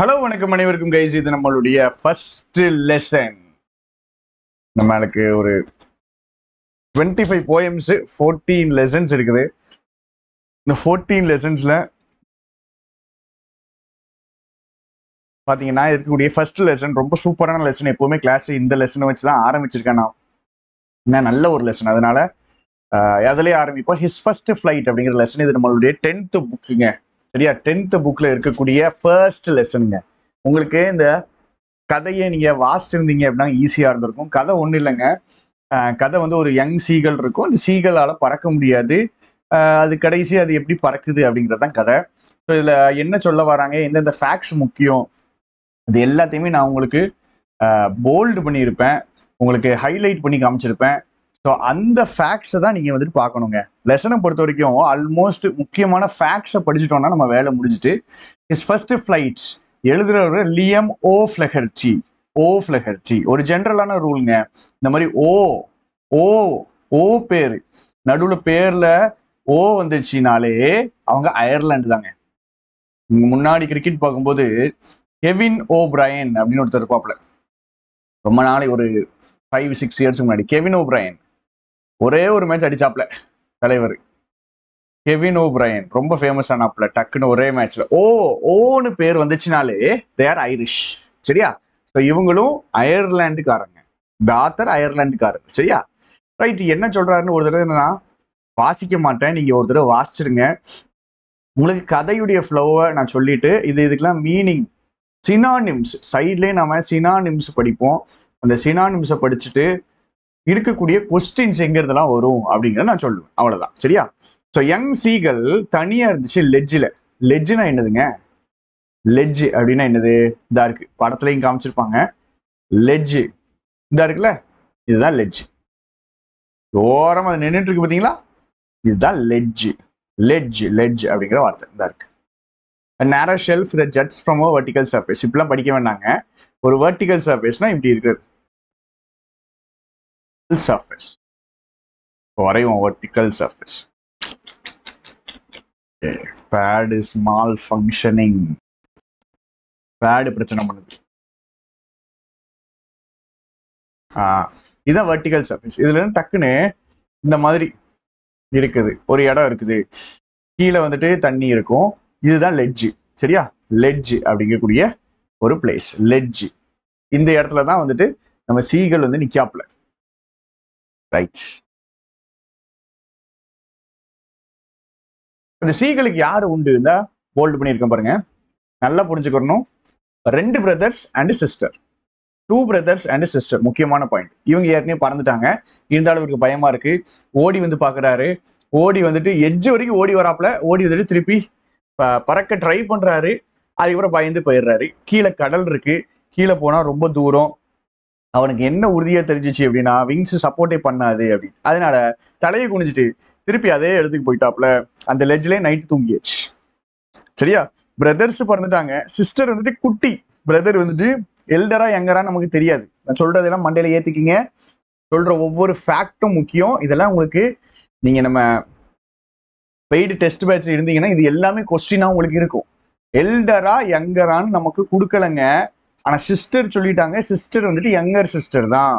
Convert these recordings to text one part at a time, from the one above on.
Hello வணக்கம் அனைவருக்கும் guys இது நம்மளுடைய ஃபர்ஸ்ட் லெசன் நம்மளுக்கு ஒரு twenty five poems fourteen lessons இருக்குது இந்த ஃபோர்டீன் லெசன்ஸில் பார்த்தீங்கன்னா இருக்கக்கூடிய ஃபர்ஸ்ட் லெசன் ரொம்ப சூப்பரான லெசன் எப்போவுமே கிளாஸ் இந்த லெசனை வச்சு தான் ஆரம்பிச்சிருக்கேன் நான் என்ன நல்ல ஒரு லெசன் அதனால அதிலே ஆரம்பிப்போம் ஹிஸ் ஃபர்ஸ்ட் ஃப்ளைட் அப்படிங்கிற லெசன் இது நம்மளுடைய டென்த்து புக்குங்க சரியா டென்த்து புக்கில் இருக்கக்கூடிய ஃபர்ஸ்ட் லெசனுங்க உங்களுக்கு இந்த கதையை நீங்கள் வாசிச்சிருந்தீங்க அப்படின்னா ஈஸியாக இருந்திருக்கும் கதை ஒன்றும் இல்லைங்க கதை வந்து ஒரு யங் சீகள் இருக்கும் அந்த சீகளால் பறக்க முடியாது அது கடைசி அது எப்படி பறக்குது அப்படிங்கிறது தான் கதை ஸோ இதில் என்ன சொல்ல வராங்க எந்தெந்த ஃபேக்ட்ஸ் முக்கியம் இது எல்லாத்தையுமே நான் உங்களுக்கு போல்டு பண்ணியிருப்பேன் உங்களுக்கு ஹைலைட் பண்ணி காமிச்சிருப்பேன் ஸோ அந்த ஃபேக்ட்ஸை தான் நீங்கள் வந்துட்டு பார்க்கணுங்க லெசனை பொறுத்த வரைக்கும் ஆல்மோஸ்ட் முக்கியமான ஃபேக்ட்ஸை படிச்சுட்டோம்னா நம்ம வேலை முடிஞ்சுட்டு இஸ் ஃபர்ஸ்ட் ஃப்ளைட்ஸ் எழுதுகிற Liam O Flaherty O Flaherty ஒரு ஜென்ரலான ரூலுங்க இந்த மாதிரி ஓ ஓ ஓ பேர் நடுவில் பேரில் ஓ வந்துச்சுனாலே அவங்க அயர்லாண்டு தாங்க முன்னாடி கிரிக்கெட் பார்க்கும்போது கெவின் ஓ பிரையன் அப்படின்னு ஒருத்தர் இருப்பாப்புல ரொம்ப நாளை ஒரு ஃபைவ் சிக்ஸ் இயர்ஸ்க்கு முன்னாடி கெவின் ஓ பிரையன் ஒரே ஒரு மேட்ச் அடிச்சாப்ல தலைவர் கெவின் ஓ பிரையன் ரொம்ப ஃபேமஸ் ஆனாப்ல டக்குன்னு ஒரே மேட்ச்ல ஓ ஓன்னு பேர் வந்துச்சுனாலே தேர் ஐரிஷ் சரியா ஸோ இவங்களும் அயர்லாண்டுக்காரங்க இந்த ஆத்தர் அயர்லாண்டுக்காரர் சரியா ரைட் என்ன சொல்றாருன்னு ஒரு தடவை என்னன்னா வாசிக்க மாட்டேன் நீங்க ஒரு தடவை வாசிச்சிருங்க உங்களுக்கு கதையுடைய ஃப்ளோவை நான் சொல்லிட்டு இது இதுக்கெல்லாம் மீனிங் சினானிம்ஸ் சைட்லேயே நம்ம சினானிம்ஸ் படிப்போம் அந்த சினானிம்ஸை படிச்சுட்டு இருக்கக்கூடிய கொஸ்டின்ஸ் எங்கிறதெல்லாம் வரும் அப்படிங்கிறத நான் சொல்லுவேன் அவ்வளோதான் சரியா ஸோ யங் சீகள் தனியா இருந்துச்சு லெஜ்ஜில் லெஜ்ஜுனா என்னதுங்க லெஜ் அப்படின்னா என்னது இதா இருக்கு படத்துலையும் காமிச்சிருப்பாங்க லெஜ் இதா இருக்குல்ல இதுதான் லெஜ் ஓரமா அது நின்றுட்டு இருக்கு பாத்தீங்களா இதுதான் லெஜ் லெட்ஜ் லெஜ் அப்படிங்கிற வார்த்தை இதா இருக்கு நேரா shelf the juts from vertical surface இப்படிலாம் படிக்க வேண்டாங்க ஒரு வெர்டிகல் சர்ஃபேஸ்னா இப்படி இருக்கிறது surface இப்போ வரையும் vertical surface okay. pad is malfunctioning பிரச்சனை பண்ணுது இதுதான் வெர்டிக்கல் சர்ஃபேஸ் இதுல இருந்து டக்குன்னு இந்த மாதிரி இருக்குது ஒரு இடம் இருக்குது கீழே வந்துட்டு தண்ணி இருக்கும் இதுதான் லெட்ஜு சரியா லெட்ஜ் அப்படிங்கக்கூடிய ஒரு பிளேஸ் லெட்ஜ் இந்த இடத்துல தான் வந்துட்டு நம்ம சீகள் வந்து நிக்காப்புல ரைட் இந்த சீகளுக்கு யார் உண்டு இருந்தா போல்டு பண்ணியிருக்கேன் பாருங்க நல்லா புரிஞ்சுக்கணும் ரெண்டு brothers and sister two brothers and sister முக்கியமான பாயிண்ட் இவங்க ஏற்கனவே பறந்துட்டாங்க இருந்தாலும் இவருக்கு பயமா இருக்கு ஓடி வந்து பாக்குறாரு ஓடி வந்துட்டு எஜ்ஜு வரைக்கும் ஓடி வராப்புல ஓடி வந்துட்டு திருப்பி பறக்க ட்ரை பண்றாரு அதுக்கப்புறம் பயந்து போயிடுறாரு கீழே கடல் இருக்கு கீழே போனால் ரொம்ப தூரம் அவனுக்கு என்ன உறுதியாக தெரிஞ்சிச்சு அப்படின்னா விங்ஸ் சப்போர்ட்டே பண்ணாது அப்படின்னு அதனால தலையை குனிஞ்சிட்டு திருப்பி அதே இடத்துக்கு போயிட்டாப்ல அந்த லெஜ்லேயே நைட்டு தூங்கியாச்சு சரியா பிரதர்ஸ் பிறந்துட்டாங்க சிஸ்டர் வந்துட்டு குட்டி பிரதர் வந்துட்டு எல்டரா எங்கரா நமக்கு தெரியாது நான் சொல்றதெல்லாம் மண்டையில ஏத்திக்கிங்க சொல்ற ஒவ்வொரு ஃபேக்டும் முக்கியம் இதெல்லாம் உங்களுக்கு நீங்க நம்ம பெய்டு டெஸ்ட் பேட்ச் இருந்தீங்கன்னா இது எல்லாமே கொஸ்டினா உங்களுக்கு இருக்கும் எல்டரா யங்கரான்னு நமக்கு கொடுக்கலங்க ஆனால் சிஸ்டர் சொல்லிட்டாங்க சிஸ்டர் வந்துட்டு யங்கர் சிஸ்டர் தான்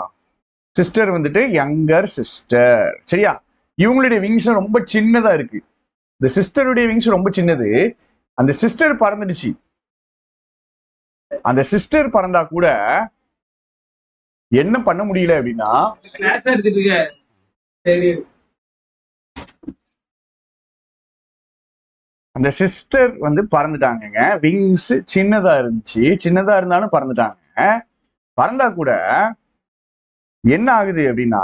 சிஸ்டர் வந்துட்டு யங்கர் சிஸ்டர் சரியா இவங்களுடைய விங்ஸ் ரொம்ப சின்னதாக இருக்கு இந்த சிஸ்டருடைய விங்ஸ் ரொம்ப சின்னது அந்த சிஸ்டர் பறந்துடுச்சு அந்த சிஸ்டர் பறந்தா கூட என்ன பண்ண முடியல அப்படின்னா அந்த சிஸ்டர் வந்து பறந்துட்டாங்கங்க விங்ஸ் சின்னதா இருந்துச்சு சின்னதா இருந்தாலும் பறந்துட்டாங்க பறந்தா கூட என்ன ஆகுது அப்படின்னா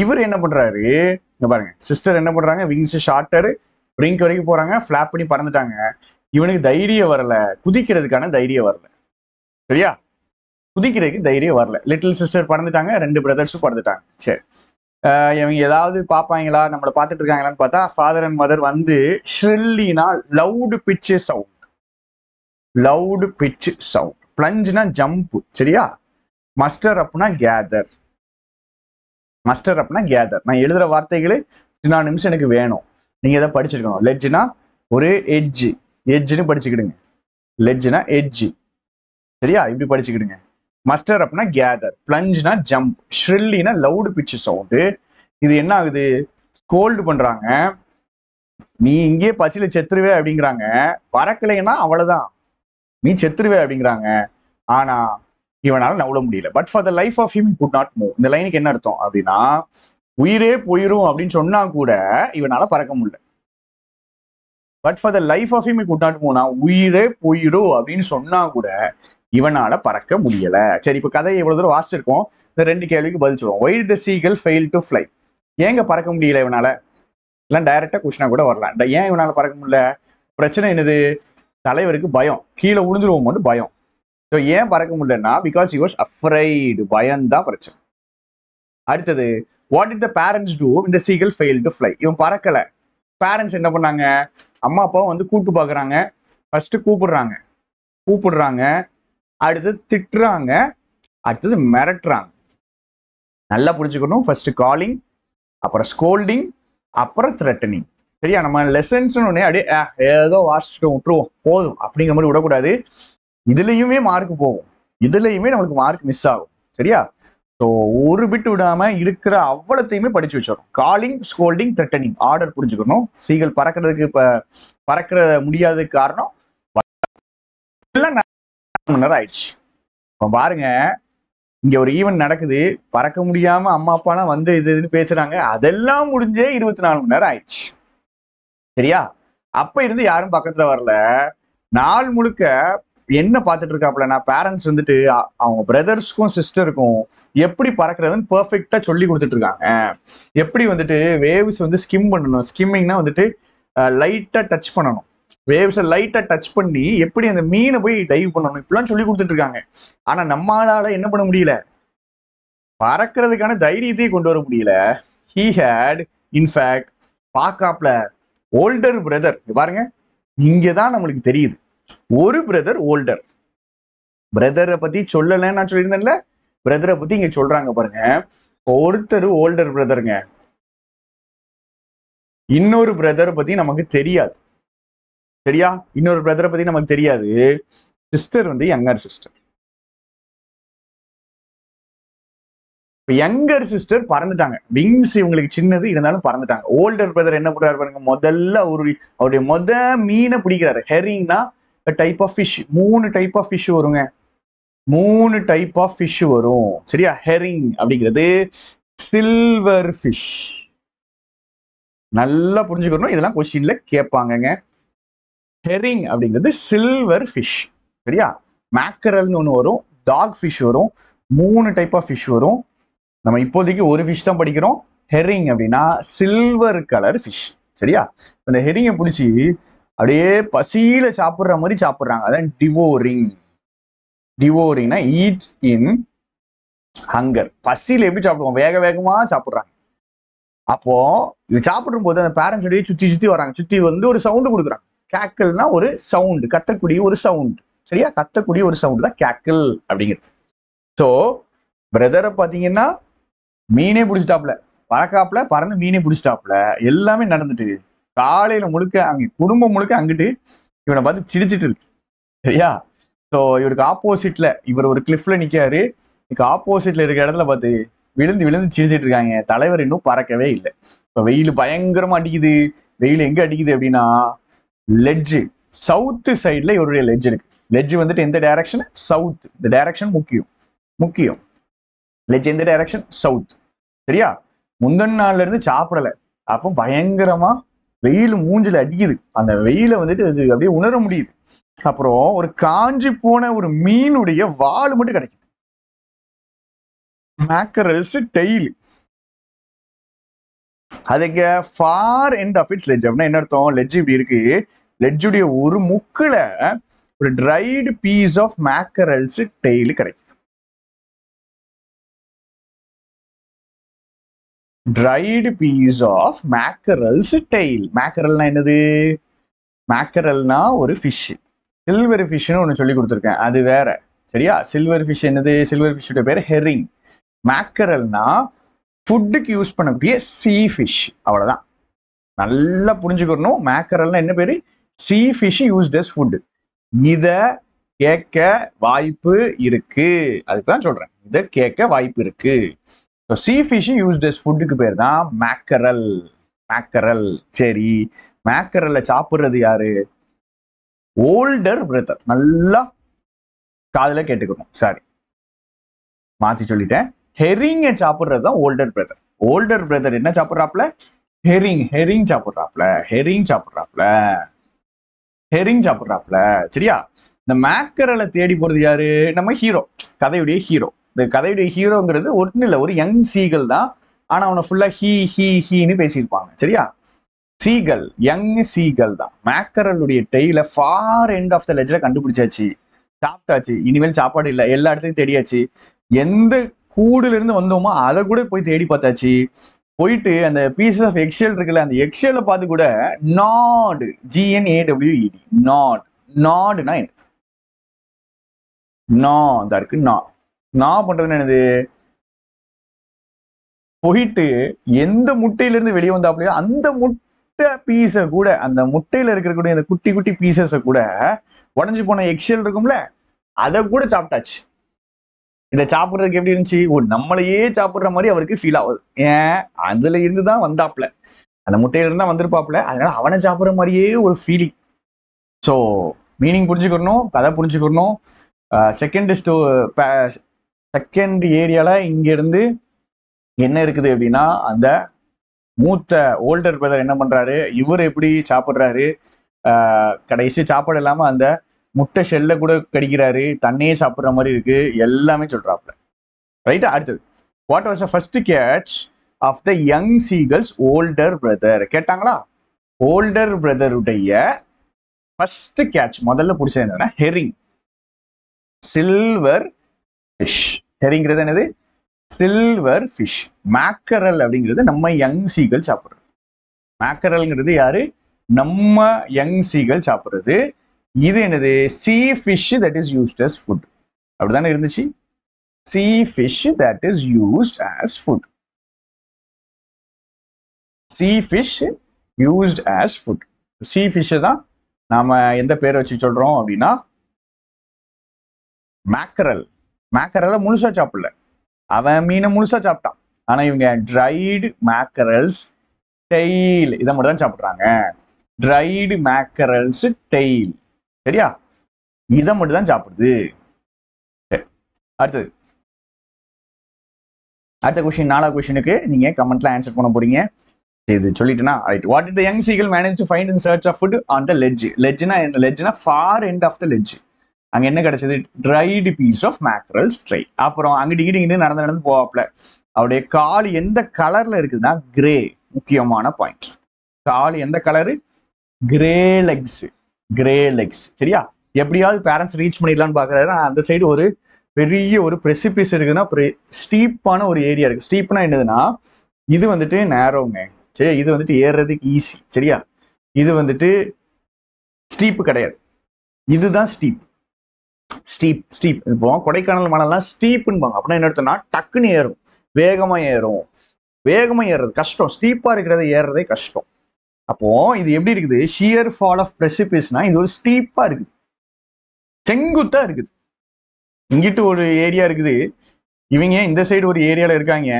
இவர் என்ன பண்றாரு இங்க பாருங்க சிஸ்டர் என்ன பண்றாங்க விங்ஸ் ஷார்ட்டர் பிரிங்க் வரைக்கும் போறாங்க ஃபிளாப் பண்ணி பறந்துட்டாங்க இவனுக்கு தைரியம் வரல குதிக்கிறதுக்கான தைரியம் வரல சரியா குதிக்கிறதுக்கு தைரியம் வரல லிட்டில் சிஸ்டர் பறந்துட்டாங்க ரெண்டு பிரதர்ஸும் பறந்துட்டாங்க சரி இவங்க ஏதாவது பார்ப்பாங்களா நம்மளை பார்த்துட்டு இருக்காங்களான்னு பார்த்தா ஃபாதர் அண்ட் மதர் வந்து ஷ்ரில்லினா loud pitch sound loud pitch sound பிளஞ்சுனா ஜம்ப்பு சரியா மஸ்டர் அப்னா கேதர் மஸ்டர் அப்னா கேதர் நான் எழுதுகிற வார்த்தைகளே சின்ன நிமிஷம் எனக்கு வேணும் நீங்கள் எதை படிச்சிருக்கணும் லெட்ஜுனா ஒரு எஜ்ஜு எஜ்ஜுன்னு படிச்சுக்கிடுங்க லெட்ஜுனா எஜ்ஜு சரியா இப்படி படிச்சுக்கிடுங்க மஸ்டர் அப்படின்னா கேதர் பிளஞ்ச்னா ஜம்ப் ஷ்ரில்லினா லவுடு பிச்சு சவுண்டு இது என்ன ஆகுது ஸ்கோல்டு பண்றாங்க நீ இங்கே பசியில செத்துருவே அப்படிங்கிறாங்க பறக்கலைன்னா அவ்வளவுதான் நீ செத்துருவே அப்படிங்கிறாங்க ஆனா இவனால நவள முடியல but for the life of him could not move இந்த லைனுக்கு என்ன அர்த்தம் அப்படின்னா உயிரே போயிரும் அப்படின்னு சொன்னா கூட இவனால பறக்க முடியல but for the life of him could not மூவ்னா உயிரே போயிடும் அப்படின்னு சொன்னா கூட இவனால பறக்க முடியல சரி இப்போ கதையை இவ்வளவு தூரம் வாசிச்சிருக்கோம் இந்த ரெண்டு கேள்விக்கு பதில் சொல்லுவோம் why the seagull fail to fly ஏங்க பறக்க முடியல இவனால இல்லை டைரக்டா குஷ்னா கூட வரலாம் ஏன் இவனால பறக்க முடியல பிரச்சனை என்னது தலைவருக்கு பயம் கீழே வந்து பயம் ஸோ ஏன் பறக்க முடியலன்னா பிகாஸ் யூ வாஸ் அஃப்ரைடு பயம்தான் பிரச்சனை அடுத்தது what it the parents do இந்த சீகல் ஃபெயில் டு ஃப்ளை இவன் பறக்கலை பேரண்ட்ஸ் என்ன பண்ணாங்க அம்மா அப்பாவும் வந்து கூப்பிட்டு பார்க்குறாங்க ஃபஸ்ட்டு கூப்பிடுறாங்க கூப்பிடுறாங்க அடுத்தது திட்டுறாங்க அடுத்தது மிரட்டுறாங்க நல்லா புரிஞ்சுக்கணும் ஃபர்ஸ்ட் காலிங் அப்புறம் ஸ்கோல்டிங் அப்புறம் த்ரெட்டனிங் சரியா நம்ம லெசன்ஸ் ஒன்னே அப்படியே ஏதோ வாசிச்சுட்டு விட்டுருவோம் போதும் அப்படிங்கிற மாதிரி விடக்கூடாது இதுலயுமே மார்க் போகும் இதுலையுமே நம்மளுக்கு மார்க் மிஸ் ஆகும் சரியா ஸோ ஒரு பிட் விடாம இருக்கிற அவ்வளத்தையுமே படிச்சு வச்சிடும் காலிங் ஸ்கோல்டிங் த்ரெட்டனிங் ஆர்டர் புரிஞ்சுக்கணும் சீகள் பறக்கிறதுக்கு இப்போ பறக்கிற முடியாத காரணம் எல்லாம் மணி நேரம் ஆயிடுச்சு இப்போ பாருங்க இங்கே ஒரு ஈவெண்ட் நடக்குது பறக்க முடியாமல் அம்மா அப்பாலாம் வந்து இது இதுன்னு பேசுகிறாங்க அதெல்லாம் முடிஞ்சே இருபத்தி நாலு மணி நேரம் ஆயிடுச்சு சரியா அப்போ இருந்து யாரும் பக்கத்தில் வரல நாள் முழுக்க என்ன பார்த்துட்டு இருக்காப்புல நான் பேரண்ட்ஸ் வந்துட்டு அவங்க பிரதர்ஸ்க்கும் சிஸ்டருக்கும் எப்படி பறக்கிறதுன்னு பர்ஃபெக்டாக சொல்லி கொடுத்துட்டு இருக்காங்க எப்படி வந்துட்டு வேவ்ஸ் வந்து ஸ்கிம் பண்ணணும் ஸ்கிம்மிங்னா வந்துட்டு லைட்டாக டச் பண்ணணும் வேவ்ஸை லைட்டாக டச் பண்ணி எப்படி அந்த மீனை போய் டைவ் பண்ணணும் இப்படிலாம் சொல்லி கொடுத்துட்டு இருக்காங்க ஆனால் நம்மளால என்ன பண்ண முடியல பறக்கிறதுக்கான தைரியத்தையும் கொண்டு வர முடியல ஹீ ஹேட் இன்ஃபேக்ட் பாக்காப்ல ஓல்டர் பிரதர் பாருங்க இங்கே தான் நம்மளுக்கு தெரியுது ஒரு பிரதர் ஓல்டர் பிரதரை பற்றி சொல்லலைன்னு நான் சொல்லியிருந்தேன்ல பிரதரை பற்றி இங்கே சொல்கிறாங்க பாருங்க ஒருத்தர் ஓல்டர் பிரதருங்க இன்னொரு பிரதரை பற்றி நமக்கு தெரியாது சரியா இன்னொரு பிரதரை பத்தி நமக்கு தெரியாது சிஸ்டர் வந்து யங்கர் சிஸ்டர் யங்கர் சிஸ்டர் பறந்துட்டாங்க விங்ஸ் இவங்களுக்கு சின்னது இருந்தாலும் பறந்துட்டாங்க ஓல்டர் பிரதர் என்ன பண்றாரு பாருங்க முதல்ல ஒரு அவருடைய மொத மீனை பிடிக்கிறாரு ஹெரிங்னா டைப் ஆஃப் ஃபிஷ் மூணு டைப் ஆஃப் ஃபிஷ் வருங்க மூணு டைப் ஆஃப் ஃபிஷ் வரும் சரியா ஹெரிங் அப்படிங்கிறது சில்வர் ஃபிஷ் நல்லா புரிஞ்சுக்கணும் இதெல்லாம் கொஸ்டின்ல கேட்பாங்கங்க ஹெரிங் அப்படிங்கிறது சில்வர் ஃபிஷ் சரியா மேக்கரல்னு ஒன்று வரும் டாக் ஃபிஷ் வரும் மூணு டைப் ஆஃப் ஃபிஷ் வரும் நம்ம இப்போதைக்கு ஒரு ஃபிஷ் தான் படிக்கிறோம் ஹெரிங் அப்படின்னா சில்வர் கலர் ஃபிஷ் சரியா இந்த ஹெரிங்கை பிடிச்சி அப்படியே பசியில சாப்பிட்ற மாதிரி சாப்பிட்றாங்க அதான் டிவோரிங் டிவோரிங்னா ஈட் இன் ஹங்கர் பசியில எப்படி சாப்பிடுவோம் வேக வேகமா சாப்பிட்றாங்க அப்போ இது சாப்பிடும் போது அந்த பேரண்ட்ஸ் அப்படியே சுத்தி சுத்தி வராங்க சுத்தி வந்து ஒரு சவுண்டு கொடுக்குறாங்க கேக்கிள்னா ஒரு சவுண்டு கத்தக்கூடிய ஒரு சவுண்டு சரியா கத்தக்கூடிய ஒரு சவுண்ட் தான் கேக்கிள் அப்படிங்கிறது ஸோ பிரதரை பார்த்தீங்கன்னா மீனே பிடிச்சிட்டாப்ல பறக்காப்புல பறந்து மீனே பிடிச்சிட்டாப்புல எல்லாமே நடந்துட்டு காலையில் முழுக்க அங்கே குடும்பம் முழுக்க அங்கிட்டு இவனை பார்த்து சிரிச்சிட்டு இருக்கு சரியா ஸோ இவருக்கு ஆப்போசிட்ல இவர் ஒரு கிளிஃப்ல நிற்காரு இதுக்கு ஆப்போசிட்ல இருக்கிற இடத்துல பார்த்து விழுந்து விழுந்து சிரிச்சிட்டு இருக்காங்க தலைவர் இன்னும் பறக்கவே இல்லை இப்போ வெயில் பயங்கரமாக அடிக்குது வெயில் எங்கே அடிக்குது அப்படின்னா லெட்ஜு சவுத்து சைடில் இவருடைய லெட்ஜ் இருக்கு லெட்ஜ் வந்துட்டு எந்த டைரக்ஷன் சவுத் இந்த டைரக்ஷன் முக்கியம் முக்கியம் லெட்ஜ் எந்த டைரக்ஷன் சவுத் சரியா முந்தன் நாள்ல இருந்து சாப்பிடல அப்போ பயங்கரமா வெயில் மூஞ்சில் அடிக்குது அந்த வெயில வந்துட்டு அது அப்படியே உணர முடியுது அப்புறம் ஒரு காஞ்சி போன ஒரு மீனுடைய வால் மட்டும் கிடைக்குது மேக்கரல்ஸ் டெய்லு அதுக்கு far end of its ledge அப்படின்னா என்ன அர்த்தம் லெஜ் இப்படி இருக்கு லெஜ்ஜுடைய ஒரு முக்கில் ஒரு dried piece of mackerels tail கிடைக்குது dried piece of mackerels tail மேக்கரல்னா என்னது மேக்கரல்னா ஒரு ஃபிஷ் சில்வர் ஃபிஷ்னு ஒன்று சொல்லி கொடுத்துருக்கேன் அது வேற சரியா சில்வர் ஃபிஷ் என்னது சில்வர் ஃபிஷ்ஷோட பேர் ஹெரிங் மேக்கரல்னா ஃபுட்டுக்கு யூஸ் பண்ணக்கூடிய சீ ஃபிஷ் அவ்வளோதான் நல்லா புரிஞ்சுக்கணும் மேக்கரெல்லாம் என்ன பேர் sea fish used as food இதை கேட்க வாய்ப்பு இருக்கு அதுக்கு தான் சொல்கிறேன் இதை கேட்க வாய்ப்பு இருக்கு so sea fish used as ஃபுட்டுக்கு பேர் தான் மேக்கரல் மேக்கரல் சரி மேக்கரல்ல சாப்பிட்றது யாரு ஓல்டர் பிரதர் நல்லா காதில் கேட்டுக்கணும் சாரி மாற்றி சொல்லிட்டேன் ஹெரிங்கை சாப்பிட்றது தான் ஓல்டர் பிரதர் ஓல்டர் பிரதர் என்ன சாப்பிட்றாப்ல ஹெரிங் ஹெரிங் சாப்பிட்றாப்ல ஹெரிங் சாப்பிட்றாப்ல ஹெரிங் சாப்பிட்றாப்ல சரியா இந்த மேக்கரலை தேடி போகிறது யாரு நம்ம ஹீரோ கதையுடைய ஹீரோ இந்த கதையுடைய ஹீரோங்கிறது ஒன்றும் இல்லை ஒரு யங் சீகல் தான் ஆனா அவனை ஃபுல்லா ஹீ ஹீ ஹீன்னு பேசியிருப்பாங்க சரியா சீகல் யங் சீகல் தான் மேக்கரலுடைய டெய்ல ஃபார் எண்ட் ஆஃப் த லெஜ்ல கண்டுபிடிச்சாச்சு சாப்பிட்டாச்சு இனிமேல் சாப்பாடு இல்லை எல்லா இடத்துக்கும் தெரியாச்சு எந்த கூடுலேருந்து வந்தோமோ அதை கூட போய் தேடி பார்த்தாச்சு போயிட்டு அந்த பீசஸ் ஆஃப் எக்ஸல் இருக்குல்ல அந்த எக்ஸல்ல பார்த்து கூட நாடு ஜிஎன்ஏடபிள்யூஇடி நாட் நாடுனா என்ன நா இருக்கு நா நா பண்றதுன்னு என்னது போயிட்டு எந்த முட்டையிலிருந்து வெளியே வந்தாப்லையோ அந்த முட்டை பீஸை கூட அந்த முட்டையில இருக்கக்கூடிய அந்த குட்டி குட்டி பீசஸை கூட உடஞ்சி போன எக்ஸல் இருக்கும்ல அதை கூட சாப்பிட்டாச்சு இதை சாப்பிட்றதுக்கு எப்படி இருந்துச்சு ஓ நம்மளையே சாப்பிட்ற மாதிரி அவருக்கு ஃபீல் ஆகுது ஏன் அதுல இருந்து தான் வந்தாப்ல அந்த முட்டையில இருந்தா வந்திருப்பாப்ல அதனால அவனை சாப்பிட்ற மாதிரியே ஒரு ஃபீலிங் ஸோ மீனிங் புரிஞ்சுக்கணும் கதை புரிஞ்சுக்கணும் செகண்ட் ஸ்டோ செகண்ட் ஏரியாவில் இங்கேருந்து என்ன இருக்குது அப்படின்னா அந்த மூத்த ஓல்டர் பிரதர் என்ன பண்ணுறாரு இவர் எப்படி சாப்பிட்றாரு கடைசி சாப்பாடு இல்லாமல் அந்த முட்டை செல்ல கூட கடிக்கிறாரு தண்ணியே சாப்பிட்ற மாதிரி இருக்கு எல்லாமே சொல்றாப்ல ரைட்டா அடுத்தது what was a first catch of the young seagulls older brother கேட்டாங்களா ஓல்டர் பிரதருடைய ஃபர்ஸ்ட் கேட்ச் முதல்ல பிடிச்சது என்னன்னா ஹெரிங் சில்வர் ஃபிஷ் ஹெரிங்கிறது என்னது சில்வர் ஃபிஷ் மேக்கரல் அப்படிங்கிறது நம்ம யங் சீகல் சாப்பிட்றது மேக்கரல்ங்கிறது யாரு நம்ம யங் சீகல் சாப்பிட்றது இது என்னது sea fish that is used as food அப்படிதானே இருந்துச்சு sea fish that is used as food sea fish used as food sea ஃபிஷ்ஷை தான் நாம எந்த பேரை வச்சு சொல்றோம் அப்படின்னா மேக்கரல் மேக்கரலை முழுசா சாப்பிடல அவன் மீனை முழுசா சாப்பிட்டான் ஆனா இவங்க ட்ரைடு மேக்கரல்ஸ் டெய்ல் இதை மட்டும் தான் சாப்பிட்றாங்க ட்ரைடு மேக்கரல்ஸ் டெய்ல் சரியா இதை மட்டும் தான் சாப்பிடுது அடுத்தது அடுத்த கொஸ்டின் நாலாவது கொஸ்டினுக்கு நீங்க கமெண்ட்ல ஆன்சர் பண்ண போறீங்க இது சொல்லிட்டுனா right what is the young seagull manage to find in search of food on the ledge லெஜ்னா என்ன லெஜ்னா far end of the ledge அங்க என்ன கிடைச்சது ட்ரைடு பீஸ் ஆஃப் மேக்ரல் ஸ்ட்ரை அப்புறம் அங்கிட்டு இங்கிட்டு நடந்து நடந்து போவாப்ல அவருடைய கால் எந்த கலர்ல இருக்குதுன்னா கிரே முக்கியமான பாயிண்ட் கால் எந்த colour grey legs grey legs சரியா எப்படியாவது பேரண்ட்ஸ் ரீச் பண்ணிடலான்னு பார்க்குறாரு அந்த சைடு ஒரு பெரிய ஒரு ப்ரெசிபிஸ் இருக்குதுன்னா ஸ்டீப்பான ஒரு ஏரியா இருக்குது ஸ்டீப்னா என்னதுன்னா இது வந்துட்டு நேரோங்க சரியா இது வந்துட்டு ஏறுறதுக்கு ஈஸி சரியா இது வந்துட்டு ஸ்டீப்பு கிடையாது இதுதான் ஸ்டீப் ஸ்டீப் ஸ்டீப் இப்போ கொடைக்கானல் மலைலாம் ஸ்டீப்புன்பாங்க அப்படின்னா என்ன எடுத்தோம்னா டக்குன்னு ஏறும் வேகமாக ஏறும் வேகமாக ஏறுறது கஷ்டம் ஸ்டீப்பாக இருக்கிறத ஏறுறதே கஷ்டம் அப்போ இது எப்படி இருக்குது ஷியர் ஃபால் ஆஃப் ப்ரெசிபிஸ்னா இது ஒரு ஸ்டீப்பா இருக்குது செங்குத்தா இருக்குது இங்கிட்டு ஒரு ஏரியா இருக்குது இவங்க இந்த சைடு ஒரு ஏரியால இருக்காங்க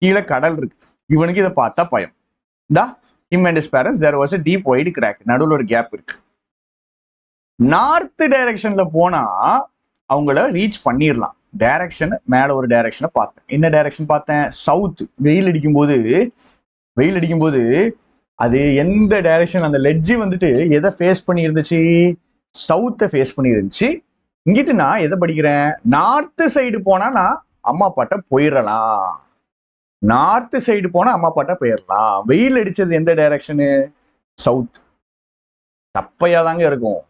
கீழே கடல் இருக்குது இவனுக்கு இதை பார்த்தா பயம் தா him and his parents there was a deep wide crack நடுவில் ஒரு கேப் இருக்கு நார்த் டைரக்ஷன்ல போனா அவங்கள ரீச் பண்ணிடலாம் டைரக்ஷன் மேல ஒரு டைரக்ஷனை பார்த்தேன் என்ன டைரக்ஷன் பார்த்தேன் சவுத் வெயில் அடிக்கும் போது வெயில் அடிக்கும் போது அது எந்த டைரக்ஷன் அந்த லெட்ஜி வந்துட்டு எதை ஃபேஸ் பண்ணி இருந்துச்சு சவுத்தை ஃபேஸ் பண்ணி இருந்துச்சு இங்கிட்டு நான் எதை படிக்கிறேன் நார்த்து சைடு போனா நான் அம்மா பாட்ட போயிடலாம் நார்த்து சைடு போனா அம்மா பாட்ட போயிடலாம் வெயில் அடிச்சது எந்த டைரக்ஷனு சவுத் சப்பையா தாங்க இருக்கும்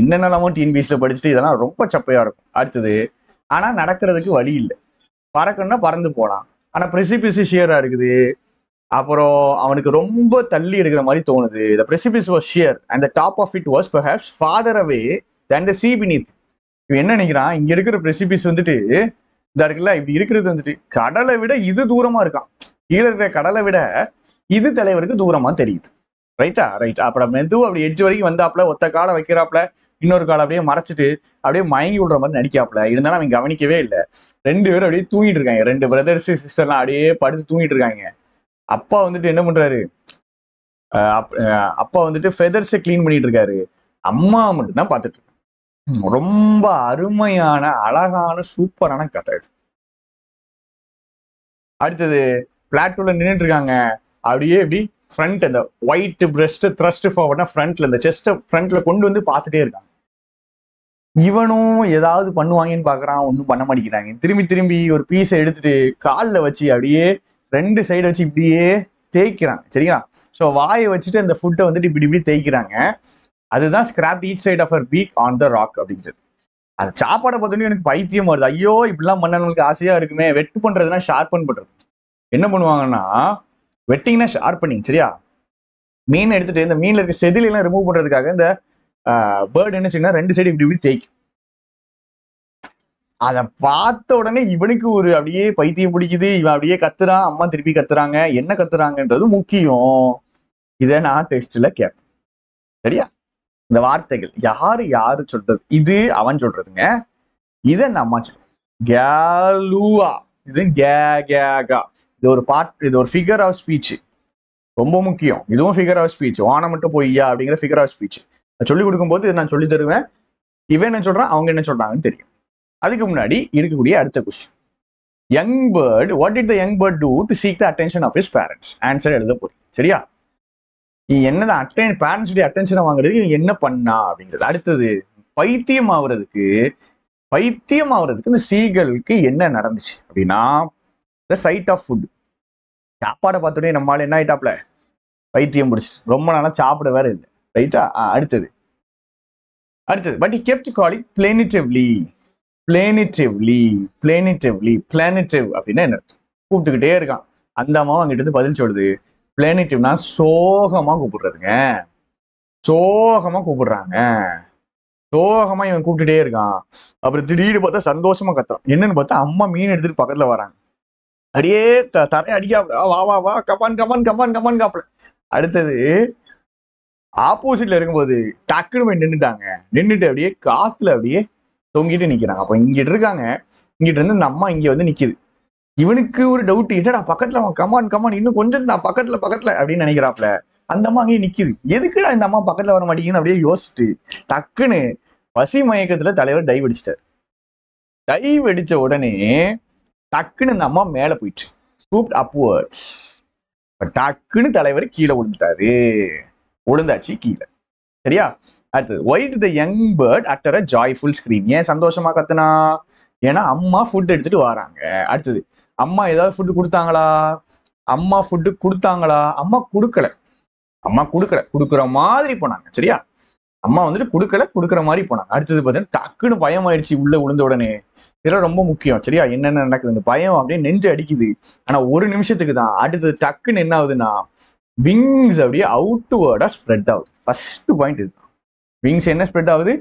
என்னென்னலாமோ டிஎன்பிஎஸ்ல படிச்சுட்டு இதெல்லாம் ரொம்ப சப்பையா இருக்கும் அடுத்தது ஆனா நடக்கிறதுக்கு வழி இல்லை பறக்கணும்னா பறந்து போகலாம் ஆனா பிரிசிபிசி ஷியரா இருக்குது அப்புறம் அவனுக்கு ரொம்ப தள்ளி எடுக்கிற மாதிரி தோணுது the precipice was sheer and the top of it was perhaps farther away than the sea beneath இவன் என்ன நினைக்கிறான் இங்கே இருக்கிற பிரசிபிஸ் வந்துட்டு இதாக இருக்குல்ல இப்படி இருக்கிறது வந்துட்டு கடலை விட இது தூரமாக இருக்கான் கீழே இருக்கிற கடலை விட இது தலைவருக்கு தூரமாக தெரியுது ரைட்டா ரைட் அப்புறம் மெதுவும் அப்படி எட்ஜ் வரைக்கும் வந்தாப்புல ஒத்த காலை வைக்கிறாப்புல இன்னொரு காலை அப்படியே மறைச்சிட்டு அப்படியே மயங்கி விடுற மாதிரி நடிக்காப்புல இருந்தாலும் அவன் கவனிக்கவே இல்லை ரெண்டு பேரும் அப்படியே தூங்கிட்டு இருக்காங்க ரெண்டு பிரதர்ஸ் சிஸ்டர்லாம் அப்படியே படுத்து தூங்கிட்டு இருக்காங்க அப்பா வந்துட்டு என்ன பண்றாரு அப்பா வந்துட்டு ஃபெதர்ஸை கிளீன் பண்ணிட்டு இருக்காரு அம்மா மட்டும்தான் பார்த்துட்டு இருக்கு ரொம்ப அருமையான அழகான சூப்பரான கதை இது அடுத்தது பிளாட்டோல நின்றுட்டு இருக்காங்க அப்படியே இப்படி ஃப்ரண்ட் அந்த ஒயிட் பிரஸ்ட் த்ரஸ்ட் ஃபார்வர்ட்னா ஃப்ரண்ட்ல இந்த செஸ்ட் ஃப்ரண்ட்ல கொண்டு வந்து பார்த்துட்டே இருக்காங்க இவனும் ஏதாவது பண்ணுவாங்கன்னு பாக்குறான் ஒன்றும் பண்ண மாட்டேங்கிறாங்க திரும்பி திரும்பி ஒரு பீஸை எடுத்துட்டு காலில் வச்சு அப்படியே ரெண்டு சைடு வச்சு இப்படியே தேய்க்கிறாங்க சரிங்களா ஸோ வாயை வச்சுட்டு அந்த ஃபுட்டை வந்துட்டு இப்படி இப்படி தேய்க்கிறாங்க அதுதான் scrape each side of her beak on the rock அப்படிங்கிறது அது சாப்பாடை பார்த்தோன்னே எனக்கு பைத்தியம் வருது ஐயோ இப்படிலாம் பண்ணணுங்களுக்கு ஆசையாக இருக்குமே வெட்டு பண்ணுறதுனா ஷார்பன் பண்ணுறது என்ன பண்ணுவாங்கன்னா வெட்டிங்னா ஷார்பனிங் சரியா மீன் எடுத்துகிட்டு இந்த மீனில் இருக்க செதிலெலாம் ரிமூவ் பண்ணுறதுக்காக இந்த பேர்டு என்ன ரெண்டு சைடு இப்படி இப்படி தேய்க்கும் அதை பார்த்த உடனே இவனுக்கு ஒரு அப்படியே பைத்தியம் பிடிக்குது இவன் அப்படியே கத்துறான் அம்மா திருப்பி கத்துறாங்க என்ன கத்துறாங்கன்றது முக்கியம் இதை நான் டெஸ்ட்ல கேட்பேன் சரியா இந்த வார்த்தைகள் யாரு யாரு சொல்றது இது அவன் சொல்றதுங்க இது இந்த அம்மா சொல்றேன் கேலுவா இது கே இது ஒரு பாட் இது ஒரு ஃபிகர் ஆஃப் ஸ்பீச் ரொம்ப முக்கியம் இதுவும் ஃபிகர் ஆஃப் ஸ்பீச் ஓன மட்டும் பொய்யா அப்படிங்கிற ஃபிகர் ஆஃப் ஸ்பீச் சொல்லி கொடுக்கும்போது நான் சொல்லி தருவேன் இவன் என்ன சொல்றான் அவங்க என்ன சொல்றாங்கன்னு தெரியும் அதுக்கு முன்னாடி இருக்கக்கூடிய அடுத்த question young bird what it the young bird do to seek the attention of his parents answer எழுத போறீங்க சரியா நீ என்னதான் அட்டன் பேரண்ட்ஸுடைய அட்டென்ஷனை வாங்குறதுக்கு என்ன பண்ணா அப்படிங்கிறது அடுத்தது பைத்தியம் ஆகுறதுக்கு பைத்தியம் ஆகுறதுக்கு இந்த சீகளுக்கு என்ன நடந்துச்சு அப்படின்னா த சைட் ஆஃப் ஃபுட் சாப்பாடை பார்த்தோடனே நம்மளால என்ன ஆயிட்டாப்ல பைத்தியம் பிடிச்சி ரொம்ப நாளாக சாப்பிட வேற இல்லை ரைட்டா அடுத்தது அடுத்தது but he kept calling plaintively plaintively plaintively plaintive அப்படின்னா என்ன கூப்பிட்டுக்கிட்டே இருக்கான் அந்த அம்மாவும் அங்கிட்ட இருந்து பதில் சொல்லுது பிளேனிட்டிவ்னா சோகமா கூப்பிடுறதுங்க சோகமா கூப்பிடுறாங்க சோகமா இவன் கூப்பிட்டுட்டே இருக்கான் அப்புறம் திடீர்னு பார்த்தா சந்தோஷமா கத்துறான் என்னன்னு பார்த்தா அம்மா மீன் எடுத்துட்டு பக்கத்துல வராங்க அடியே தரைய அடிக்கா வா வா வா கமான் கமான் கமான் கமான் காப்பல அடுத்தது ஆப்போசிட்ல இருக்கும்போது டக்குன்னு போய் நின்றுட்டாங்க நின்றுட்டு அப்படியே காத்துல அப்படியே தொங்கிட்டு நிக்கிறாங்க அப்ப இங்கிட்டு இருக்காங்க இங்கிட்டு இருந்து இந்த அம்மா இங்க வந்து நிக்குது இவனுக்கு ஒரு டவுட் என்னடா பக்கத்துல அவன் கமான் கமான் இன்னும் கொஞ்சம் தான் பக்கத்துல பக்கத்துல அப்படின்னு நினைக்கிறாப்ல அந்த அம்மா அங்கேயே நிக்குது எதுக்குடா இந்த அம்மா பக்கத்துல வர மாட்டேங்குன்னு அப்படியே யோசிச்சுட்டு டக்குன்னு பசி மயக்கத்துல தலைவர் டைவ் அடிச்சிட்டாரு டைவ் அடிச்ச உடனே டக்குன்னு இந்த அம்மா மேல போயிட்டு ஸ்கூப் அப்வர்ட்ஸ் டக்குன்னு தலைவர் கீழே விழுந்துட்டாரு விழுந்தாச்சு கீழே சரியா அடுத்தது why did the young bird utter a joyful scream ஏன் சந்தோஷமா கத்துனா ஏன்னா அம்மா ஃபுட் எடுத்துட்டு வராங்க அடுத்தது அம்மா ஏதாவது ஃபுட்டு கொடுத்தாங்களா அம்மா ஃபுட்டு கொடுத்தாங்களா அம்மா கொடுக்கல அம்மா கொடுக்கல கொடுக்குற மாதிரி போனாங்க சரியா அம்மா வந்துட்டு கொடுக்கல கொடுக்குற மாதிரி போனாங்க அடுத்தது பார்த்தீங்கன்னா டக்குன்னு பயம் ஆயிடுச்சு உள்ள விழுந்த உடனே இதெல்லாம் ரொம்ப முக்கியம் சரியா என்னென்ன நடக்குது இந்த பயம் அப்படியே நெஞ்சு அடிக்குது ஆனா ஒரு நிமிஷத்துக்கு தான் அடுத்தது டக்குன்னு என்ன ஆகுதுன்னா விங்ஸ் அப்படியே அவுட் ஸ்ப்ரெட் ஆகுது ஃபர்ஸ்ட் பாயிண்ட் இது விங்ஸ் என்ன ஸ்ப்ரெட் ஆகுது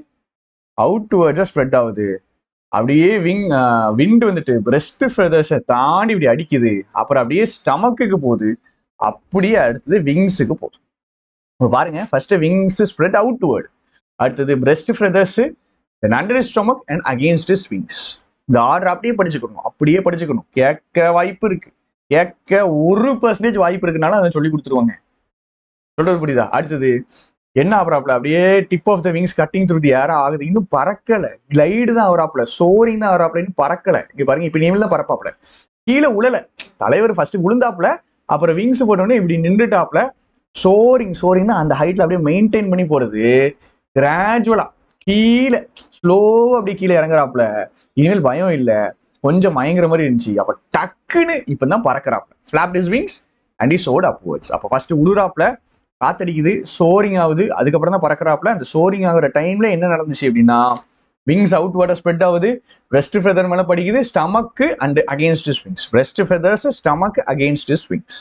அவுட் டுவர்ட்ஸாக ஸ்ப்ரெட் ஆகுது அப்படியே விங் விண்டு வந்துட்டு பிரெஸ்ட் ஃபெதர்ஸை தாண்டி இப்படி அடிக்குது அப்புறம் அப்படியே ஸ்டமக்குக்கு போகுது அப்படியே அடுத்தது விங்ஸுக்கு போகுது இப்போ பாருங்க first wings spread out toward அடுத்தது breast feathers under stomach and against his wings இந்த ஆர்டர் அப்படியே படிச்சுக்கணும் அப்படியே படிச்சுக்கணும் கேட்க வாய்ப்பு இருக்கு கேட்க ஒரு பர்சன்டேஜ் வாய்ப்பு இருக்குனால அதை சொல்லி கொடுத்துருவாங்க சொல்றது புரியுதா அடுத்தது என்ன ஆகுறாப்புல அப்படியே tip of the wings cutting through the air ஆகுது இன்னும் பறக்கல கிளைடு தான் ஆகுறாப்புல சோரிங் தான் ஆகுறாப்புல இன்னும் பறக்கல இங்க பாருங்க இப்ப நேமில் தான் பறப்பாப்புல கீழே உழல தலைவர் ஃபர்ஸ்ட் விழுந்தாப்புல அப்புறம் விங்ஸ் போட்டோடனே இப்படி நின்றுட்டாப்புல சோரிங் சோரிங்னா அந்த ஹைட்ல அப்படியே மெயின்டைன் பண்ணி போறது கிராஜுவலா கீழே ஸ்லோவா அப்படியே கீழே இறங்குறாப்புல இனிமேல் பயம் இல்லை கொஞ்சம் மயங்குற மாதிரி இருந்துச்சு அப்ப டக்குன்னு இப்பதான் பறக்குறாப்புல flap his wings and his ஓட் அப்வர்ட்ஸ் அப்போ ஃபர்ஸ்ட் உழுறாப்புல காத்தடிக்குது சோரிங் ஆகுது அதுக்கப்புறம் தான் பறக்கிறாப்புல அந்த சோரிங் ஆகிற டைம்ல என்ன நடந்துச்சு அப்படின்னா விங்ஸ் அவுட் வாட்டர் ஸ்ப்ரெட் ஆகுது வெஸ்ட் ஃபெதர் மேலே படிக்குது stomach and against his wings breast feathers stomach against his wings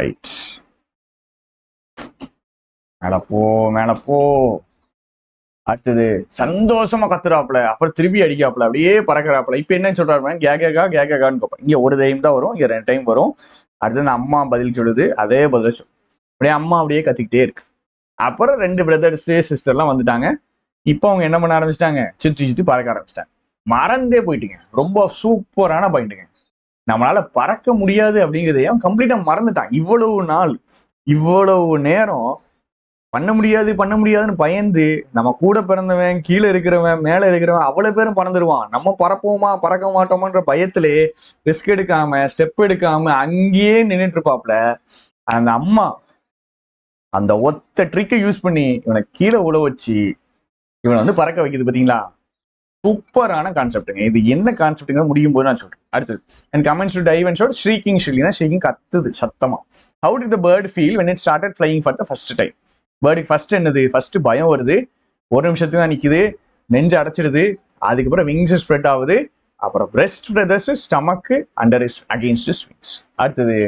right மேலே போ மேல போ அடுத்தது சந்தோஷமா கத்துறாப்புல அப்புறம் திருப்பி அடிக்காப்புல அப்படியே பறக்கிறாப்புல இப்ப என்ன சொல்றாரு கேகேகா கேகேகான்னு கேட்பேன் இங்க ஒரு டைம் தான் வரும் இங்க ரெண்டு டைம் வரும் அடுத்தது அம்மா பதில் சொல்லுது அதே பதில் சொல் அப்படியே அம்மா அப்படியே கத்திக்கிட்டே இருக்கு அப்புறம் ரெண்டு பிரதர்ஸு சிஸ்டர்லாம் வந்துட்டாங்க இப்போ அவங்க என்ன பண்ண ஆரம்பிச்சிட்டாங்க சுத்தி சுத்தி பறக்க ஆரம்பிச்சிட்டாங்க மறந்தே போயிட்டுங்க ரொம்ப சூப்பரான பாயிண்ட்டுங்க நம்மளால பறக்க முடியாது அப்படிங்கிறதையும் கம்ப்ளீட்டா மறந்துட்டான் இவ்வளவு நாள் இவ்வளவு நேரம் பண்ண முடியாது பண்ண முடியாதுன்னு பயந்து நம்ம கூட பிறந்தவன் கீழே இருக்கிறவன் மேலே இருக்கிறவன் அவ்வளோ பேரும் பறந்துடுவான் நம்ம பறப்போமா பறக்க மாட்டோமான்ற பயத்திலே ரிஸ்க் எடுக்காம ஸ்டெப் எடுக்காம அங்கேயே நின்றுட்டு இருப்பாப்ல அந்த அம்மா அந்த ஒத்த ட்ரிக்கை யூஸ் பண்ணி இவனை கீழே உழ வச்சு இவனை வந்து பறக்க வைக்குது பார்த்தீங்களா சூப்பரான கான்செப்டுங்க இது என்ன கான்செப்ட்டுங்க முடியும் போது நான் சொல்றேன் அடுத்தது and commence to dive and soared shrieking ஸ்ரீலினா ஸ்ரீகிங் கத்துது சத்தமா how did the bird feel when it started flying for the first time பேர்டுக்கு ஃபர்ஸ்ட் என்னது ஃபர்ஸ்ட் பயம் வருது ஒரு நிமிஷத்துக்கு தான் நிற்குது நெஞ்சு அடைச்சிடுது அதுக்கப்புறம் விங்ஸ் ஸ்ப்ரெட் ஆகுது அப்புறம் breast brothers stomach under his against his wings அடுத்தது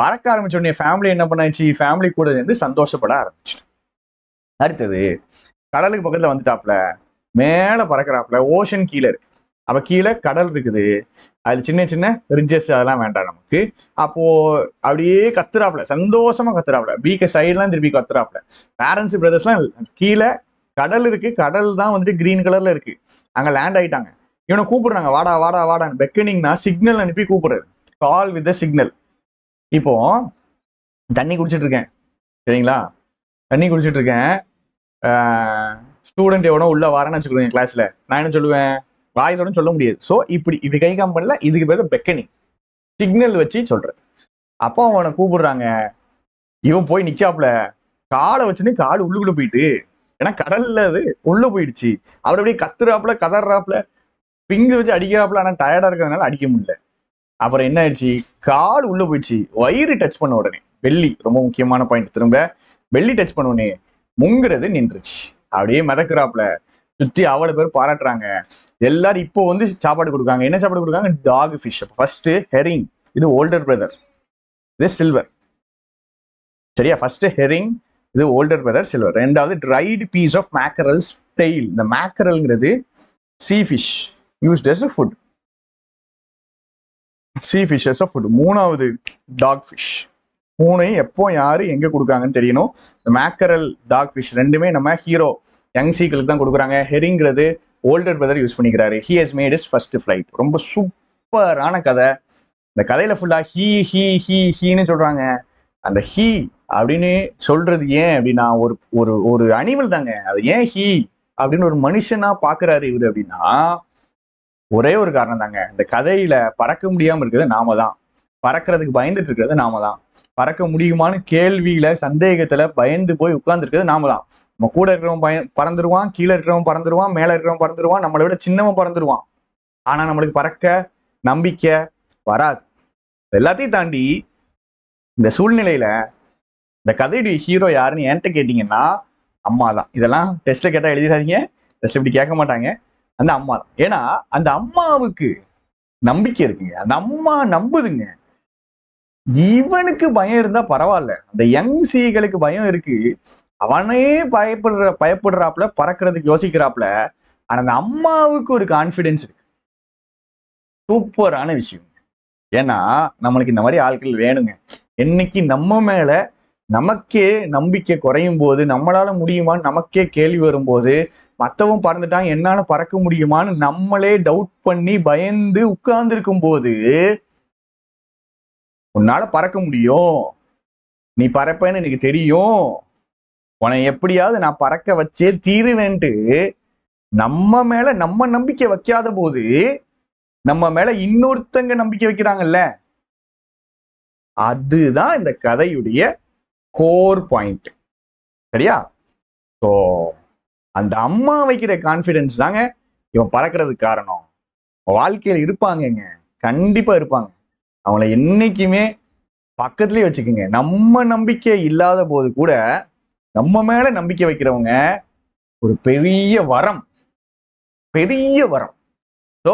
பறக்க ஆரம்பிச்சோடனே ஃபேமிலி என்ன பண்ணாச்சு ஃபேமிலி கூட இருந்து சந்தோஷப்பட ஆரம்பிச்சிட்டு அடுத்தது கடலுக்கு பக்கத்தில் வந்துட்டாப்ல மேலே பறக்கிறாப்புல ஓஷன் கீழே இருக்கு அப்போ கீழே கடல் இருக்குது அது சின்ன சின்ன ரிட்ஜஸ் அதெல்லாம் வேண்டாம் நமக்கு அப்போ அப்படியே கத்துறாப்புல சந்தோஷமா கத்துறாப்புல பீக்க சைட்லாம் திருப்பி கத்துறாப்புல பேரண்ட்ஸ் பிரதர்ஸ்லாம் கீழே கடல் இருக்கு கடல் தான் வந்துட்டு கிரீன் கலர்ல இருக்கு அங்க லேண்ட் ஆயிட்டாங்க இவனை கூப்பிடுறாங்க வாடா வாடா வாடான்னு பெக்கனிங்னா சிக்னல் அனுப்பி கூப்பிடுறது கால் வித் சிக்னல் இப்போ தண்ணி குடிச்சிட்டு இருக்கேன் சரிங்களா தண்ணி குடிச்சிட்டு இருக்கேன் ஸ்டூடெண்ட் எவனோ உள்ள வரேன்னு வச்சுக்கிறேன் கிளாஸ்ல நான் என்ன சொல்லுவேன் வாயத்தோட சொல்ல முடியாது ஸோ இப்படி இப்படி கை பண்ணல இதுக்கு பேர் பெக்கனிங் சிக்னல் வச்சு சொல்ற அப்போ அவனை கூப்பிடுறாங்க இவன் போய் நிக்காப்ல காலை வச்சுன்னு காலு உள்ளுக்குள்ள போயிட்டு ஏன்னா கடல்ல அது உள்ள போயிடுச்சு அவர் அப்படியே கத்துறாப்புல கதறாப்புல பிங்கு வச்சு அடிக்கிறாப்புல ஆனால் டயர்டா இருக்கிறதுனால அடிக்க முடியல அப்புறம் என்ன ஆயிடுச்சு கால் உள்ள போயிடுச்சு வயிறு டச் பண்ண உடனே வெள்ளி ரொம்ப முக்கியமான பாயிண்ட் திரும்ப வெள்ளி டச் பண்ண உடனே முங்குறது நின்றுச்சு அப்படியே மிதக்குறாப்புல சுற்றி அவ்வளோ பேர் பாராட்டுறாங்க எல்லாரும் இப்போ வந்து சாப்பாடு கொடுக்காங்க என்ன சாப்பாடு கொடுக்காங்க டாக் ஃபிஷ் ஃபர்ஸ்ட் ஹெரிங் இது ஓல்டர் பிரதர் இது சில்வர் சரியா ஃபர்ஸ்ட் ஹெரிங் இது ஓல்டர் பிரதர் சில்வர் ரெண்டாவது dried piece of mackerels tail இந்த மேக்கரல்ங்கிறது sea fish used as food sea fishes food மூணாவது டாக் ஃபிஷ் மூணையும் எப்போ யாரு எங்க கொடுக்காங்கன்னு தெரியணும் மேக்கரல் டாக் ஃபிஷ் ரெண்டுமே நம்ம ஹீரோ யங்ஸீக்களுக்கு தான் கொடுக்குறாங்க ஹெரிங்கிறது ஓல்டர் பிரதர் யூஸ் பண்ணிக்கிறாரு he has made his first flight ரொம்ப சூப்பரான கதை இந்த கதையில ஃபுல்லா ஹீ ஹீ ஹீ ஹீன்னு சொல்றாங்க அந்த ஹீ அப்படின்னு சொல்றது ஏன் அப்படின்னா ஒரு ஒரு ஒரு அனிமல் தாங்க அது ஏன் ஹீ அப்படின்னு ஒரு மனுஷனா பாக்குறாரு இவர் அப்படின்னா ஒரே ஒரு காரணம் தாங்க இந்த கதையில பறக்க முடியாம இருக்கிறது நாம தான் பறக்கிறதுக்கு பயந்துட்டு இருக்கிறது நாம தான் பறக்க முடியுமான கேள்வியில சந்தேகத்துல பயந்து போய் உட்கார்ந்துருக்கிறது நாம தான் நம்ம கூட இருக்கிறவன் பய பறந்துருவான் கீழே இருக்கிறவன் பறந்துருவான் மேலே இருக்கிறவன் பறந்துருவான் நம்மளை விட சின்னவன் பறந்துருவான் ஆனால் நம்மளுக்கு பறக்க நம்பிக்கை வராது எல்லாத்தையும் தாண்டி இந்த சூழ்நிலையில இந்த கதையுடைய ஹீரோ யாருன்னு என்கிட்ட கேட்டீங்கன்னா அம்மா தான் இதெல்லாம் டெஸ்ட்டை கேட்டால் எழுதிடாதீங்க டெஸ்ட் இப்படி கேட்க மாட்டாங்க அந்த அம்மா தான் ஏன்னா அந்த அம்மாவுக்கு நம்பிக்கை இருக்குங்க அந்த அம்மா நம்புதுங்க இவனுக்கு பயம் இருந்தா பரவாயில்ல அந்த யங் சீகளுக்கு பயம் இருக்கு அவனே பயப்படுற பயப்படுறாப்புல பறக்கிறதுக்கு யோசிக்கிறாப்புல அந்த அம்மாவுக்கு ஒரு கான்ஃபிடென்ஸ் இருக்கு சூப்பரான விஷயம் ஏன்னா நம்மளுக்கு இந்த மாதிரி ஆட்கள் வேணுங்க என்னைக்கு நம்ம மேல நமக்கே நம்பிக்கை குறையும் போது நம்மளால முடியுமான்னு நமக்கே கேள்வி வரும்போது மற்றவன் பறந்துட்டான் என்னால பறக்க முடியுமான்னு நம்மளே டவுட் பண்ணி பயந்து உட்கார்ந்துருக்கும் போது உன்னால பறக்க முடியும் நீ பறப்பேன்னு எனக்கு தெரியும் உன எப்படியாவது நான் பறக்க வச்சே தீருவேன்ட்டு நம்ம மேல நம்ம நம்பிக்கை வைக்காத போது நம்ம மேல இன்னொருத்தங்க நம்பிக்கை வைக்கிறாங்கல்ல அதுதான் இந்த கதையுடைய கோர் பாயிண்ட் சரியா ஸோ அந்த அம்மா வைக்கிற கான்ஃபிடென்ஸ் தாங்க இவன் பறக்கிறதுக்கு காரணம் வாழ்க்கையில் இருப்பாங்கங்க கண்டிப்பா இருப்பாங்க அவங்கள என்னைக்குமே பக்கத்துலயே வச்சுக்கோங்க நம்ம நம்பிக்கை இல்லாத போது கூட நம்ம மேல நம்பிக்கை வைக்கிறவங்க ஒரு பெரிய வரம் பெரிய வரம் ஸோ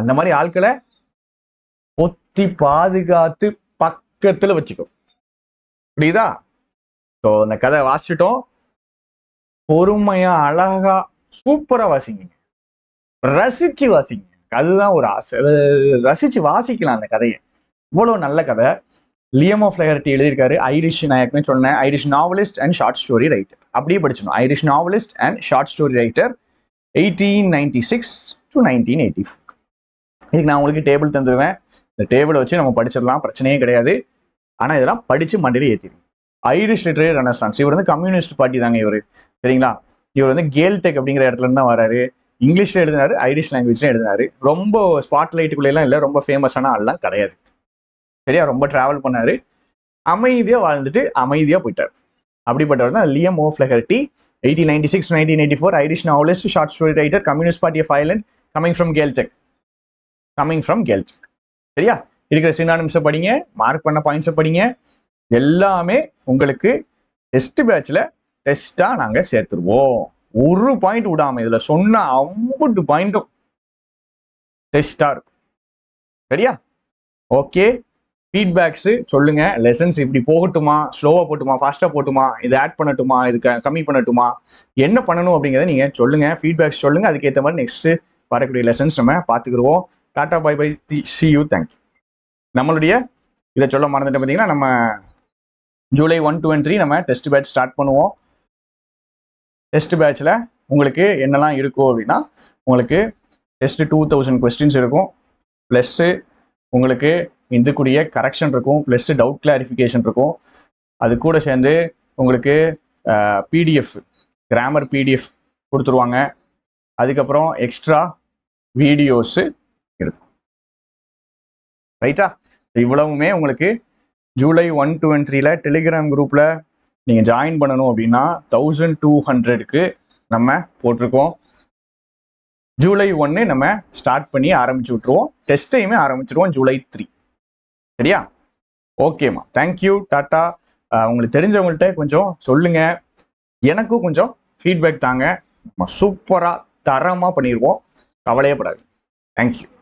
அந்த மாதிரி ஆட்களை பொத்தி பாதுகாத்து பக்கத்துல வச்சுக்கோ புரியுதா ஸோ அந்த கதை வாசிச்சிட்டோம் பொறுமையா அழகா சூப்பரா வாசிங்க ரசிச்சு வாசிங்க அதுதான் ஒரு ஆசை ரசிச்சு வாசிக்கலாம் அந்த கதையை இவ்வளோ நல்ல கதை லியம் ஆஃப் லயர்ட்டி எழுதியிருக்காரு ஐரிஷ் நாயக்னு சொன்னேன் Irish novelist and short story writer அப்படியே படிச்சணும் Irish novelist and short story writer eighteen ninety six to nineteen eighty இதுக்கு நான் உங்களுக்கு டேபிள் தந்துடுவேன் இந்த டேபிளை வச்சு நம்ம படிச்சிடலாம் பிரச்சனையே கிடையாது ஆனால் இதெல்லாம் படித்து மண்டியில் ஏற்றிடும் ஐரிஷ் லிட்ரரி ரெனசான்ஸ் இவர் வந்து கம்யூனிஸ்ட் பார்ட்டி தாங்க இவர் சரிங்களா இவர் வந்து கேல்டெக் அப்படிங்கிற இடத்துல இருந்து தான் வராரு இங்கிலீஷில் எழுதினாரு ஐரிஷ் லாங்குவேஜ்ல எழுதினாரு ரொம்ப ஸ்பாட் லைட்டுக்குள்ளெல்லாம் இல்லை ரொம்ப ஃபேமஸான ஆள்லாம் கிடையாது சரியா ரொம்ப ட்ராவல் பண்ணார் அமைதியாக வாழ்ந்துட்டு அமைதியாக போயிட்டார் அப்படிப்பட்டவர் தான் Liam O'Flaherty eighteen ninety six nineteen eighty four Irish novelist short story writer communist party of island coming from Gaeltacht coming from Gaeltacht சரியா இருக்கிற சினானிம்ஸை படிங்க மார்க் பண்ண பாயிண்ட்ஸை படிங்க எல்லாமே உங்களுக்கு டெஸ்ட் பேட்சில் டெஸ்ட்டாக நாங்கள் சேர்த்துருவோம் ஒரு பாயிண்ட் விடாமல் இதில் சொன்ன அம்புட்டு பாயிண்ட்டும் டெஸ்ட்டாக இருக்கும் சரியா ஓகே ஃபீட்பேக்ஸு சொல்லுங்கள் லெசன்ஸ் இப்படி போகட்டுமா ஸ்லோவாக போட்டுமா ஃபாஸ்ட்டாக போட்டுமா இது ஆட் பண்ணட்டுமா இது கம்மி பண்ணட்டுமா என்ன பண்ணணும் அப்படிங்கிறத நீங்கள் சொல்லுங்கள் ஃபீட்பேக்ஸ் சொல்லுங்கள் அதுக்கேற்ற மாதிரி நெக்ஸ்ட்டு வரக்கூடிய லெசன்ஸ் நம்ம பார்த்துக்குருவோம் tata bye bye the see you thank you நம்மளுடைய இதை சொல்ல மறந்துட்டு பார்த்தீங்கன்னா நம்ம July one two and three நம்ம டெஸ்ட் பேட்ச் ஸ்டார்ட் பண்ணுவோம் டெஸ்ட் பேட்சில் உங்களுக்கு என்னெல்லாம் இருக்கும் அப்படின்னா உங்களுக்கு டெஸ்ட்டு டூ தௌசண்ட் கொஸ்டின்ஸ் இருக்கும் ப்ளஸ்ஸு உங்களுக்கு இதுக்குரிய கரெக்ஷன் இருக்கும் ப்ளஸ் டவுட் கிளாரிஃபிகேஷன் இருக்கும் அது கூட சேர்ந்து உங்களுக்கு பிடிஎஃப் கிராமர் பிடிஎஃப் கொடுத்துருவாங்க அதுக்கப்புறம் எக்ஸ்ட்ரா வீடியோஸு இருக்கும் ரைட்டா இவ்வளவுமே உங்களுக்கு ஜூலை ஒன் டூ அண்ட் த்ரீல டெலிகிராம் குரூப்பில் நீங்கள் ஜாயின் பண்ணணும் அப்படின்னா தௌசண்ட் டூ ஹண்ட்ரடுக்கு நம்ம போட்டிருக்கோம் ஜூலை ஒன்று நம்ம ஸ்டார்ட் பண்ணி ஆரம்பிச்சு விட்ருவோம் டெஸ்ட்டையுமே ஆரம்பிச்சிருவோம் ஜூலை த்ரீ சரியா ஓகேம்மா தேங்க்யூ டாட்டா உங்களுக்கு தெரிஞ்சவங்கள்ட்ட கொஞ்சம் சொல்லுங்க எனக்கும் கொஞ்சம் ஃபீட்பேக் தாங்க நம்ம சூப்பராக தரமாக பண்ணிடுவோம் கவலையப்படாது தேங்க்யூ